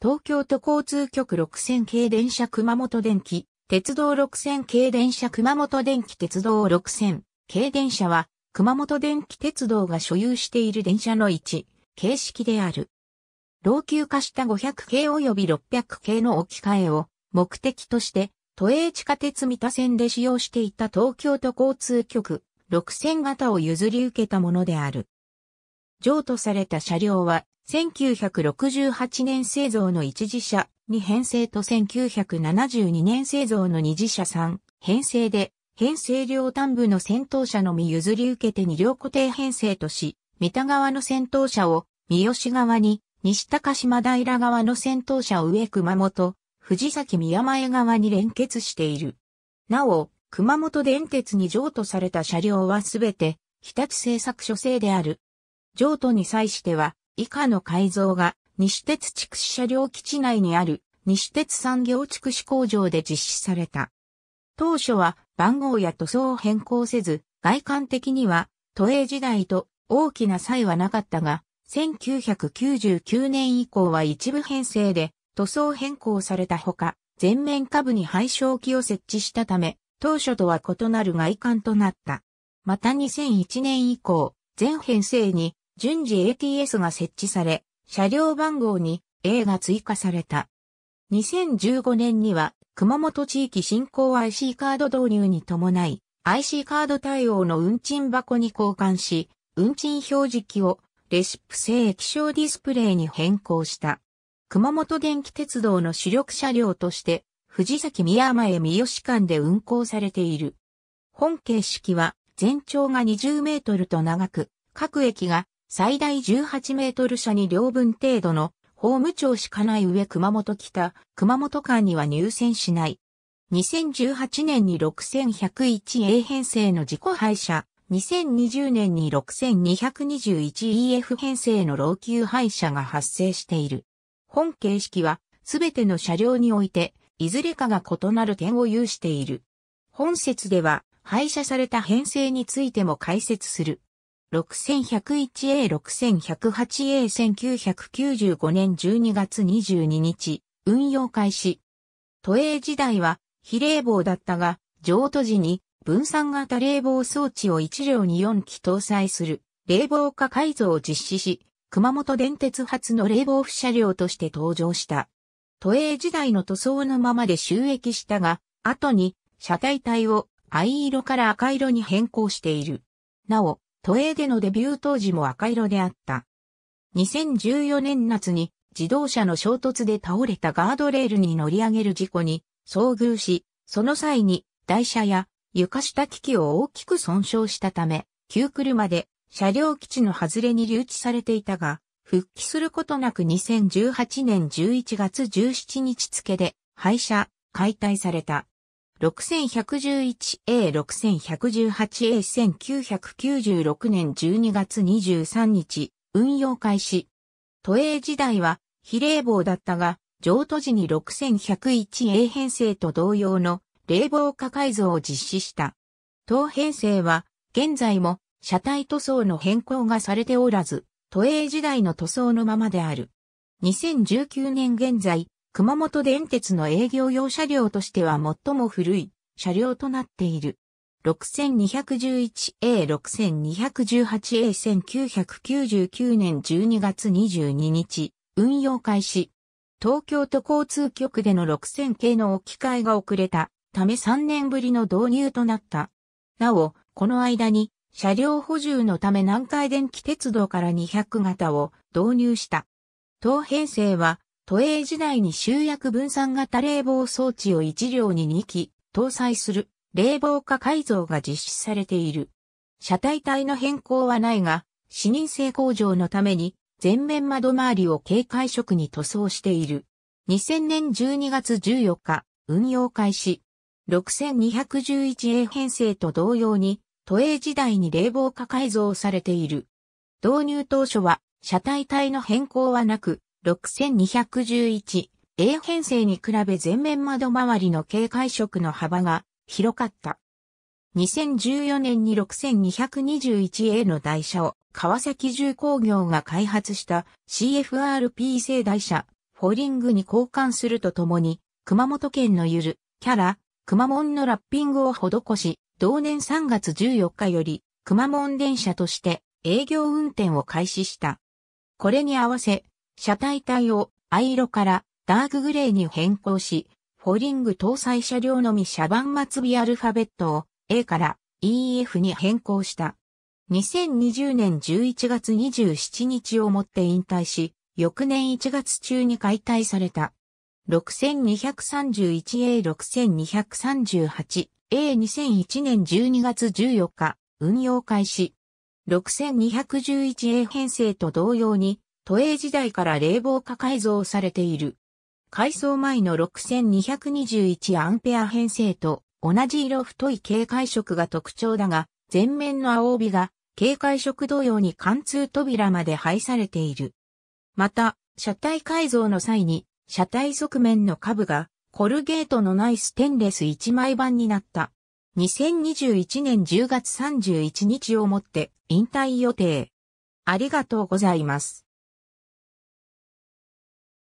東京都交通局6000系電車熊本電気、鉄道6000系電車熊本電気鉄道6000系電車は、熊本電気鉄道が所有している電車の一、形式である。老朽化した500系及び600系の置き換えを目的として、都営地下鉄三田線で使用していた東京都交通局6000型を譲り受けたものである。譲渡された車両は、1968年製造の一次車二編成と1972年製造の二次車3編成で、編成両端部の先頭車のみ譲り受けて二両固定編成とし、三田側の先頭車を三好側に、西高島平側の先頭車を上熊本、藤崎宮前側に連結している。なお、熊本電鉄に譲渡された車両はすべて、日立製作所製である譲渡に際しては、以下の改造が、西鉄筑紫車両基地内にある、西鉄産業筑紫工場で実施された。当初は、番号や塗装を変更せず、外観的には、都営時代と大きな差異はなかったが、1999年以降は一部編成で塗装変更されたほか、全面下部に配焼機を設置したため、当初とは異なる外観となった。また2001年以降、全編成に順次 ATS が設置され、車両番号に A が追加された。2015年には、熊本地域振興 IC カード導入に伴い、IC カード対応の運賃箱に交換し、運賃表示器をレシップ製液晶ディスプレイに変更した。熊本電気鉄道の主力車両として、藤崎宮前三好間で運行されている。本形式は全長が20メートルと長く、各駅が最大18メートル車に両分程度の法務庁しかない上熊本北、熊本間には入線しない。2018年に 6101A 編成の自己廃車、2020年に 6221EF 編成の老朽廃車が発生している。本形式は、すべての車両において、いずれかが異なる点を有している。本説では、廃車された編成についても解説する。6101A6108A1995 年12月22日、運用開始。都営時代は非冷房だったが、譲渡時に分散型冷房装置を1両に4機搭載する冷房化改造を実施し、熊本電鉄発の冷房不車両として登場した。都営時代の塗装のままで収益したが、後に車体体を藍色から赤色に変更している。なお、都営でのデビュー当時も赤色であった。2014年夏に自動車の衝突で倒れたガードレールに乗り上げる事故に遭遇し、その際に台車や床下機器を大きく損傷したため、旧車で車両基地の外れに留置されていたが、復帰することなく2018年11月17日付で廃車、解体された。6111A6118A1996 年12月23日、運用開始。都営時代は比例棒だったが、譲渡時に 6101A 編成と同様の冷房化改造を実施した。当編成は、現在も車体塗装の変更がされておらず、都営時代の塗装のままである。2019年現在、熊本電鉄の営業用車両としては最も古い車両となっている。6211A、6218A、1999年12月22日、運用開始。東京都交通局での6000系の置き換えが遅れたため3年ぶりの導入となった。なお、この間に車両補充のため南海電気鉄道から200型を導入した。当編成は都営時代に集約分散型冷房装置を1両に2機搭載する冷房化改造が実施されている。車体体の変更はないが、視認性向上のために全面窓周りを警戒色に塗装している。2000年12月14日、運用開始。6211A 編成と同様に、都営時代に冷房化改造されている。導入当初は、車体体の変更はなく、6211、A 編成に比べ前面窓周りの警戒色の幅が広かった。2014年に 6221A の台車を川崎重工業が開発した CFRP 製台車フォーリングに交換するとともに熊本県のゆるキャラ熊門のラッピングを施し同年3月14日より熊門電車として営業運転を開始した。これに合わせ車体体を藍色からダークグレーに変更し、フォリング搭載車両のみ車番末尾アルファベットを A から EF に変更した。2020年11月27日をもって引退し、翌年1月中に解体された。6231A6238A2001 年12月14日運用開始。6211A 編成と同様に都営時代から冷房化改造されている。改装前の6221アンペア編成と同じ色太い警戒色が特徴だが、前面の青帯が警戒色同様に貫通扉まで配されている。また、車体改造の際に、車体側面の下部がコルゲートのないステンレス1枚板になった。2021年10月31日をもって引退予定。ありがとうございます。